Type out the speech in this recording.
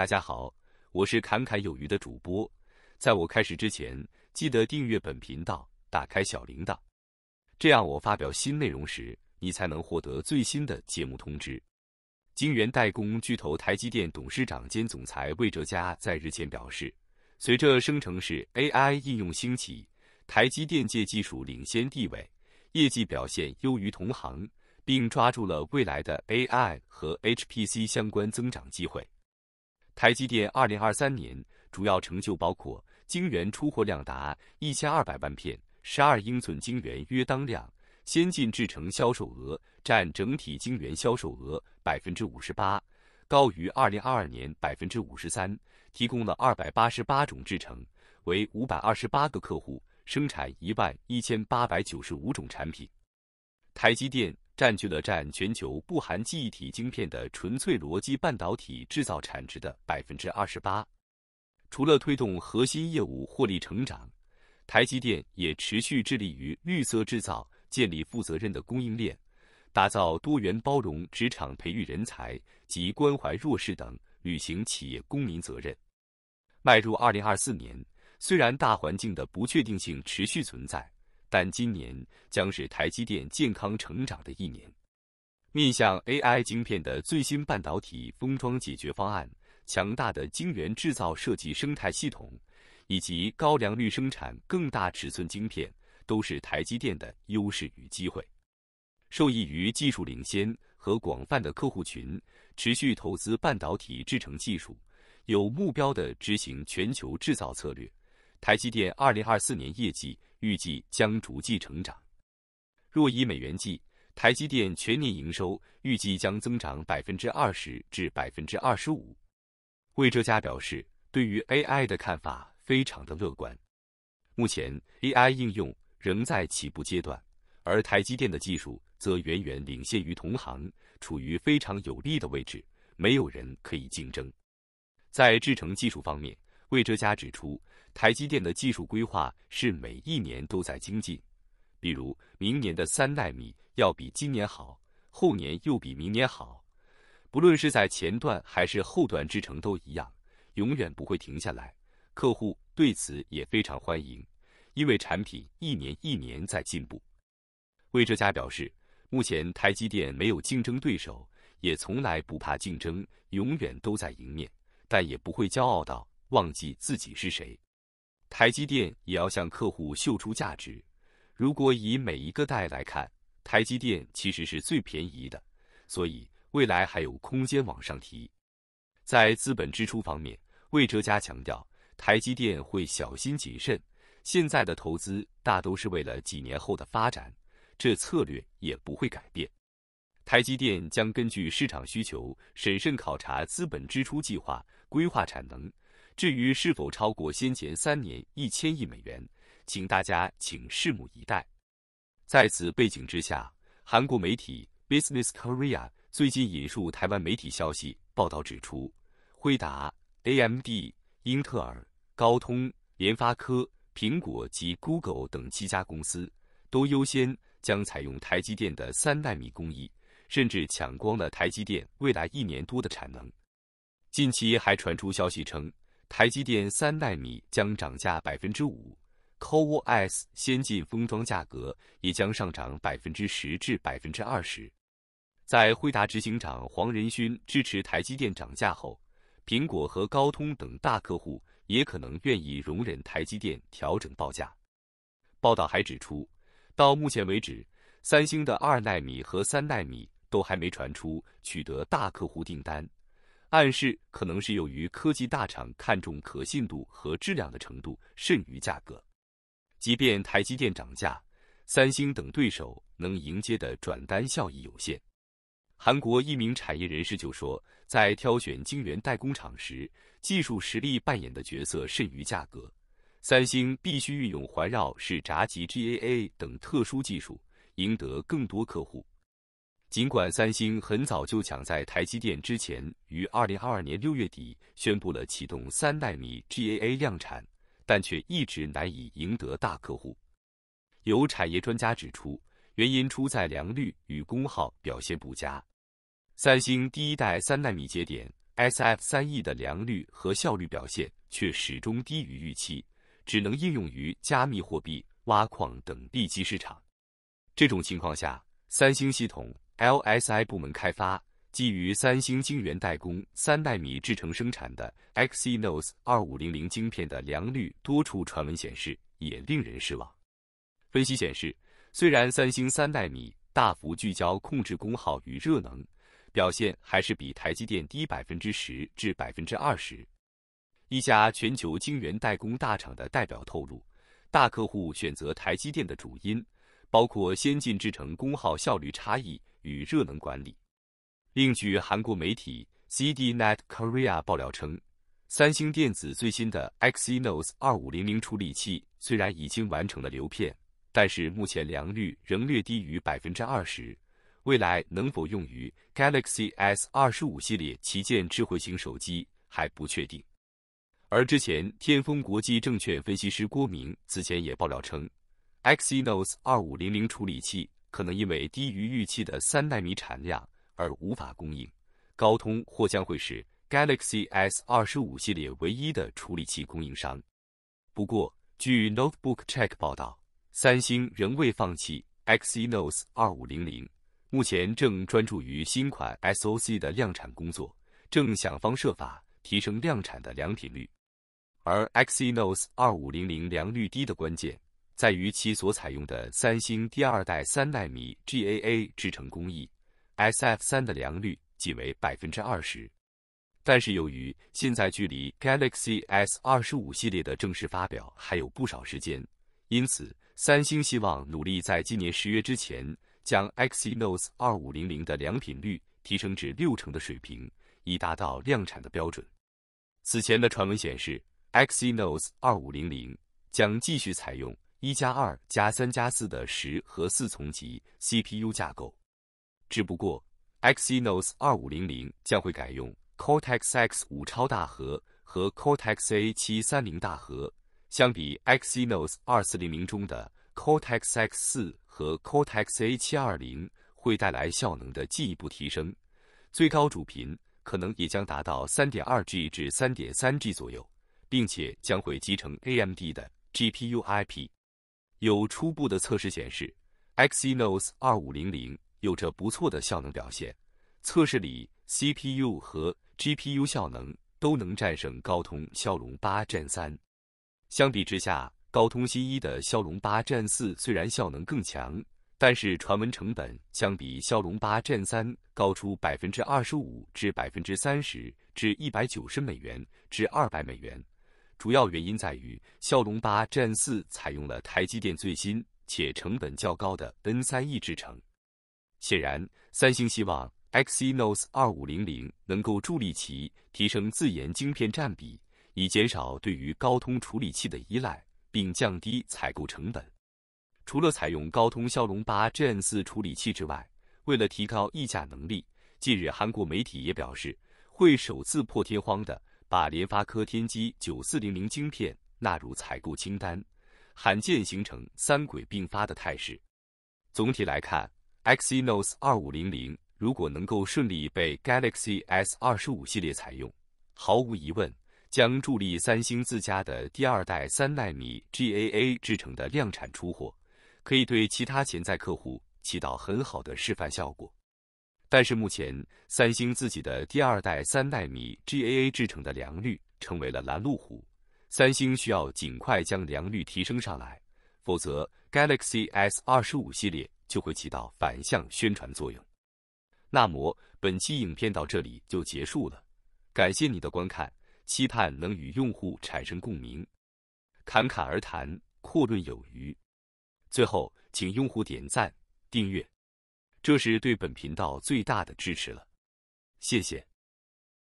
大家好，我是侃侃有余的主播。在我开始之前，记得订阅本频道，打开小铃铛，这样我发表新内容时，你才能获得最新的节目通知。晶圆代工巨头台积电董事长兼总裁魏哲嘉在日前表示，随着生成式 AI 应用兴起，台积电借技术领先地位，业绩表现优于同行，并抓住了未来的 AI 和 HPC 相关增长机会。台积电二零二三年主要成就包括晶圆出货量达一千二百万片，十二英寸晶圆约当量，先进制程销售额占整体晶圆销售额百分之五十八，高于二零二二年百分之五十三。提供了二百八十八种制程，为五百二十八个客户生产一万一千八百九十五种产品。台积电。占据了占全球不含记忆体晶片的纯粹逻辑半导体制造产值的百分之二十八。除了推动核心业务获利成长，台积电也持续致力于绿色制造，建立负责任的供应链，打造多元包容职场，培育人才及关怀弱势等，履行企业公民责任。迈入二零二四年，虽然大环境的不确定性持续存在。但今年将是台积电健康成长的一年。面向 AI 晶片的最新半导体封装解决方案、强大的晶圆制造设计生态系统，以及高良率生产更大尺寸晶片，都是台积电的优势与机会。受益于技术领先和广泛的客户群，持续投资半导体制成技术，有目标的执行全球制造策略。台积电二零二四年业绩预计将逐季成长。若以美元计，台积电全年营收预计将增长百分之二十至百分之二十五。魏哲嘉表示，对于 AI 的看法非常的乐观。目前 AI 应用仍在起步阶段，而台积电的技术则远远领先于同行，处于非常有利的位置，没有人可以竞争。在制程技术方面，魏哲嘉指出。台积电的技术规划是每一年都在精进，比如明年的三纳米要比今年好，后年又比明年好。不论是在前段还是后段制程都一样，永远不会停下来。客户对此也非常欢迎，因为产品一年一年在进步。魏哲家表示，目前台积电没有竞争对手，也从来不怕竞争，永远都在迎面，但也不会骄傲到忘记自己是谁。台积电也要向客户秀出价值。如果以每一个代来看，台积电其实是最便宜的，所以未来还有空间往上提。在资本支出方面，魏哲加强调，台积电会小心谨慎，现在的投资大都是为了几年后的发展，这策略也不会改变。台积电将根据市场需求，审慎考察资本支出计划。规划产能，至于是否超过先前三年一千亿美元，请大家请拭目以待。在此背景之下，韩国媒体 Business Korea 最近引述台湾媒体消息报道指出，辉达、AMD、英特尔、高通、联发科、苹果及 Google 等七家公司都优先将采用台积电的三纳米工艺，甚至抢光了台积电未来一年多的产能。近期还传出消息称，台积电三纳米将涨价百分之五，CoWoS 先进封装价格也将上涨百分之十至百分之二十。在辉达执行长黄仁勋支持台积电涨价后，苹果和高通等大客户也可能愿意容忍台积电调整报价。报道还指出，到目前为止，三星的二纳米和三纳米都还没传出取得大客户订单。暗示可能是由于科技大厂看重可信度和质量的程度甚于价格。即便台积电涨价，三星等对手能迎接的转单效益有限。韩国一名产业人士就说，在挑选晶圆代工厂时，技术实力扮演的角色甚于价格。三星必须运用环绕式闸极 GAA 等特殊技术，赢得更多客户。尽管三星很早就抢在台积电之前，于二零二二年六月底宣布了启动三纳米 GAA 量产，但却一直难以赢得大客户。有产业专家指出，原因出在良率与功耗表现不佳。三星第一代三纳米节点 SF 三 E 的良率和效率表现却始终低于预期，只能应用于加密货币挖矿等地基市场。这种情况下，三星系统。LSI 部门开发基于三星晶圆代工三纳米制程生产的 Exynos 二五零零晶片的良率，多处传闻显示也令人失望。分析显示，虽然三星三纳米大幅聚焦控制功耗与热能，表现还是比台积电低百分之十至百分之二十。一家全球晶圆代工大厂的代表透露，大客户选择台积电的主因，包括先进制程功耗效率差异。与热能管理。另据韩国媒体 Cdnet Korea 报料称，三星电子最新的 Exynos 二五零零处理器虽然已经完成了流片，但是目前良率仍略低于百分之二十，未来能否用于 Galaxy S 二十五系列旗舰智慧型手机还不确定。而之前天风国际证券分析师郭明此前也爆料称，Exynos 二五零零处理器。可能因为低于预期的三纳米产量而无法供应，高通或将会是 Galaxy S 二十五系列唯一的处理器供应商。不过，据 Notebook Check 报道，三星仍未放弃 Exynos 二五零零，目前正专注于新款 SoC 的量产工作，正想方设法提升量产的良品率。而 Exynos 二五零零良率低的关键。在于其所采用的三星第二代三纳米 GAA 制程工艺，S F 三的良率仅为百分之二十。但是，由于现在距离 Galaxy S 二十五系列的正式发表还有不少时间，因此三星希望努力在今年十月之前将 Exynos 二五零零的良品率提升至六成的水平，以达到量产的标准。此前的传闻显示，Exynos 二五零零将继续采用。一加二加三加四的十和四丛级 CPU 架构，只不过 x i n o s 二2500将会改用 Cortex X5 超大核和 Cortex A730 大核，相比 x i n o s 二2400中的 Cortex X4 和 Cortex A720 会带来效能的进一步提升，最高主频可能也将达到 3.2G 至 3.3G 左右，并且将会集成 AMD 的 GPU IP。有初步的测试显示，Exynos 2500有着不错的效能表现。测试里，CPU 和 GPU 效能都能战胜高通骁龙8 Gen 3。相比之下，高通新一的骁龙8 Gen 4虽然效能更强，但是传闻成本相比骁龙8 Gen 3高出百分之二十五至百分之三十至一百九十美元至二百美元。主要原因在于骁龙八 Gen 四采用了台积电最新且成本较高的 N 三 E 制程。显然，三星希望 Exynos 二五零零能够助力其提升自研晶片占比，以减少对于高通处理器的依赖，并降低采购成本。除了采用高通骁龙八 Gen 四处理器之外，为了提高溢价能力，近日韩国媒体也表示会首次破天荒的。把联发科天玑9400晶片纳入采购清单，罕见形成三轨并发的态势。总体来看，Exynos 2500如果能够顺利被 Galaxy S25 系列采用，毫无疑问将助力三星自家的第二代三纳米 GAA 制成的量产出货，可以对其他潜在客户起到很好的示范效果。但是目前，三星自己的第二代三纳米 GAA 制成的良率成为了拦路虎，三星需要尽快将良率提升上来，否则 Galaxy S 二十五系列就会起到反向宣传作用。那么本期影片到这里就结束了，感谢你的观看，期盼能与用户产生共鸣，侃侃而谈，阔论有余。最后，请用户点赞、订阅。这是对本频道最大的支持了，谢谢。